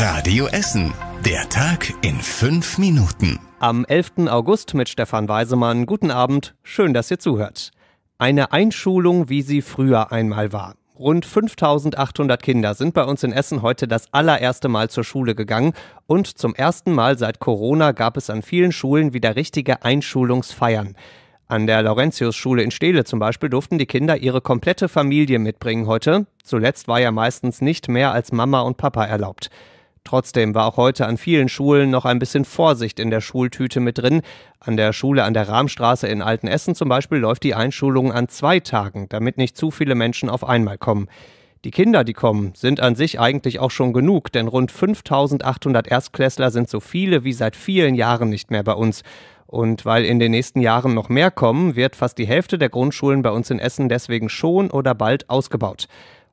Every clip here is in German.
Radio Essen. Der Tag in fünf Minuten. Am 11. August mit Stefan Weisemann. Guten Abend. Schön, dass ihr zuhört. Eine Einschulung, wie sie früher einmal war. Rund 5800 Kinder sind bei uns in Essen heute das allererste Mal zur Schule gegangen und zum ersten Mal seit Corona gab es an vielen Schulen wieder richtige Einschulungsfeiern. An der Laurentius-Schule in Steele zum Beispiel durften die Kinder ihre komplette Familie mitbringen heute. Zuletzt war ja meistens nicht mehr als Mama und Papa erlaubt. Trotzdem war auch heute an vielen Schulen noch ein bisschen Vorsicht in der Schultüte mit drin. An der Schule an der Rahmstraße in Altenessen zum Beispiel läuft die Einschulung an zwei Tagen, damit nicht zu viele Menschen auf einmal kommen. Die Kinder, die kommen, sind an sich eigentlich auch schon genug, denn rund 5800 Erstklässler sind so viele wie seit vielen Jahren nicht mehr bei uns. Und weil in den nächsten Jahren noch mehr kommen, wird fast die Hälfte der Grundschulen bei uns in Essen deswegen schon oder bald ausgebaut.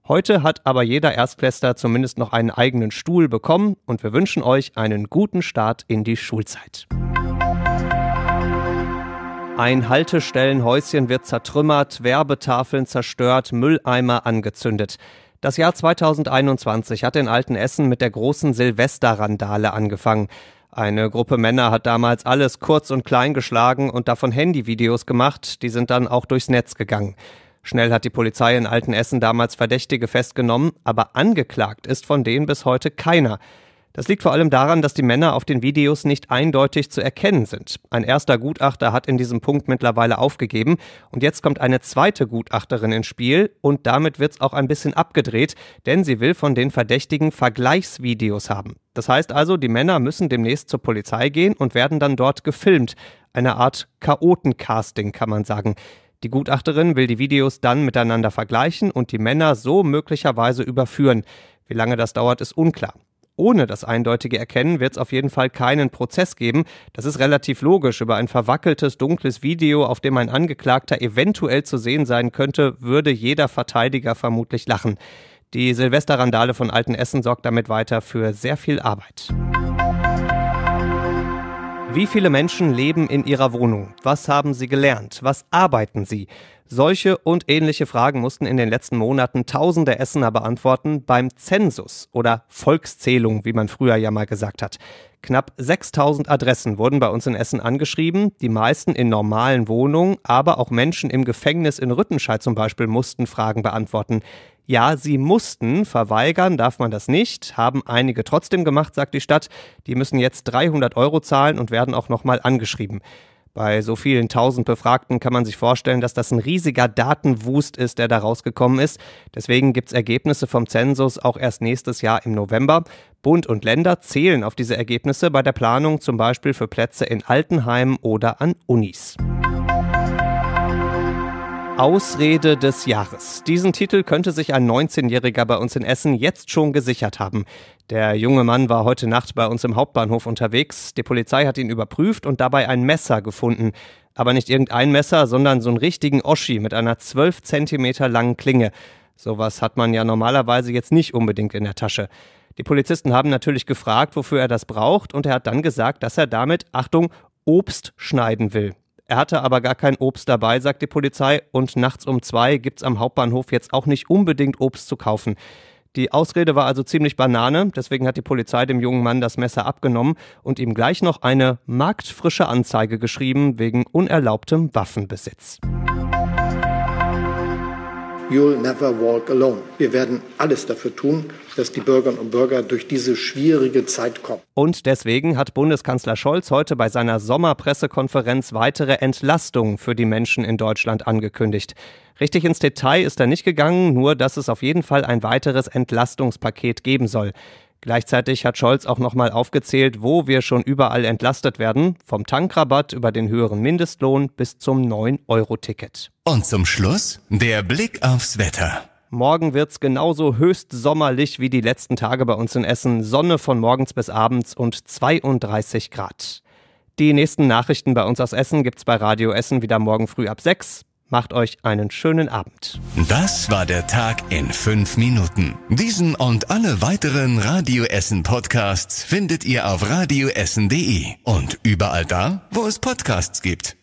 Heute hat aber jeder Erstklässler zumindest noch einen eigenen Stuhl bekommen und wir wünschen euch einen guten Start in die Schulzeit. Ein Haltestellenhäuschen wird zertrümmert, Werbetafeln zerstört, Mülleimer angezündet. Das Jahr 2021 hat in Alten Essen mit der großen Silvesterrandale angefangen. Eine Gruppe Männer hat damals alles kurz und klein geschlagen und davon Handyvideos gemacht, die sind dann auch durchs Netz gegangen. Schnell hat die Polizei in Altenessen damals Verdächtige festgenommen, aber angeklagt ist von denen bis heute keiner. Das liegt vor allem daran, dass die Männer auf den Videos nicht eindeutig zu erkennen sind. Ein erster Gutachter hat in diesem Punkt mittlerweile aufgegeben und jetzt kommt eine zweite Gutachterin ins Spiel und damit wird es auch ein bisschen abgedreht, denn sie will von den Verdächtigen Vergleichsvideos haben. Das heißt also, die Männer müssen demnächst zur Polizei gehen und werden dann dort gefilmt. Eine Art Chaotencasting kann man sagen. Die Gutachterin will die Videos dann miteinander vergleichen und die Männer so möglicherweise überführen. Wie lange das dauert, ist unklar. Ohne das eindeutige Erkennen wird es auf jeden Fall keinen Prozess geben. Das ist relativ logisch. Über ein verwackeltes, dunkles Video, auf dem ein Angeklagter eventuell zu sehen sein könnte, würde jeder Verteidiger vermutlich lachen. Die Silvesterrandale von Altenessen sorgt damit weiter für sehr viel Arbeit. Wie viele Menschen leben in ihrer Wohnung? Was haben sie gelernt? Was arbeiten sie? Solche und ähnliche Fragen mussten in den letzten Monaten tausende Essener beantworten beim Zensus oder Volkszählung, wie man früher ja mal gesagt hat. Knapp 6000 Adressen wurden bei uns in Essen angeschrieben, die meisten in normalen Wohnungen, aber auch Menschen im Gefängnis in Rüttenscheid zum Beispiel mussten Fragen beantworten. Ja, sie mussten, verweigern darf man das nicht, haben einige trotzdem gemacht, sagt die Stadt. Die müssen jetzt 300 Euro zahlen und werden auch nochmal angeschrieben. Bei so vielen tausend Befragten kann man sich vorstellen, dass das ein riesiger Datenwust ist, der da rausgekommen ist. Deswegen gibt es Ergebnisse vom Zensus auch erst nächstes Jahr im November. Bund und Länder zählen auf diese Ergebnisse bei der Planung zum Beispiel für Plätze in Altenheimen oder an Unis. Ausrede des Jahres. Diesen Titel könnte sich ein 19-Jähriger bei uns in Essen jetzt schon gesichert haben. Der junge Mann war heute Nacht bei uns im Hauptbahnhof unterwegs. Die Polizei hat ihn überprüft und dabei ein Messer gefunden. Aber nicht irgendein Messer, sondern so einen richtigen Oschi mit einer 12 Zentimeter langen Klinge. Sowas hat man ja normalerweise jetzt nicht unbedingt in der Tasche. Die Polizisten haben natürlich gefragt, wofür er das braucht, und er hat dann gesagt, dass er damit, Achtung, Obst schneiden will. Er hatte aber gar kein Obst dabei, sagt die Polizei, und nachts um zwei gibt es am Hauptbahnhof jetzt auch nicht unbedingt Obst zu kaufen. Die Ausrede war also ziemlich banane, deswegen hat die Polizei dem jungen Mann das Messer abgenommen und ihm gleich noch eine marktfrische Anzeige geschrieben wegen unerlaubtem Waffenbesitz. You'll never walk alone. Wir werden alles dafür tun, dass die Bürgerinnen und Bürger durch diese schwierige Zeit kommen. Und deswegen hat Bundeskanzler Scholz heute bei seiner Sommerpressekonferenz weitere Entlastungen für die Menschen in Deutschland angekündigt. Richtig ins Detail ist er nicht gegangen, nur dass es auf jeden Fall ein weiteres Entlastungspaket geben soll. Gleichzeitig hat Scholz auch nochmal aufgezählt, wo wir schon überall entlastet werden, vom Tankrabatt über den höheren Mindestlohn bis zum 9-Euro-Ticket. Und zum Schluss der Blick aufs Wetter. Morgen wird's genauso höchst sommerlich wie die letzten Tage bei uns in Essen. Sonne von morgens bis abends und 32 Grad. Die nächsten Nachrichten bei uns aus Essen gibt's bei Radio Essen wieder morgen früh ab 6. Macht euch einen schönen Abend. Das war der Tag in fünf Minuten. Diesen und alle weiteren Radio Essen Podcasts findet ihr auf radioessen.de und überall da, wo es Podcasts gibt.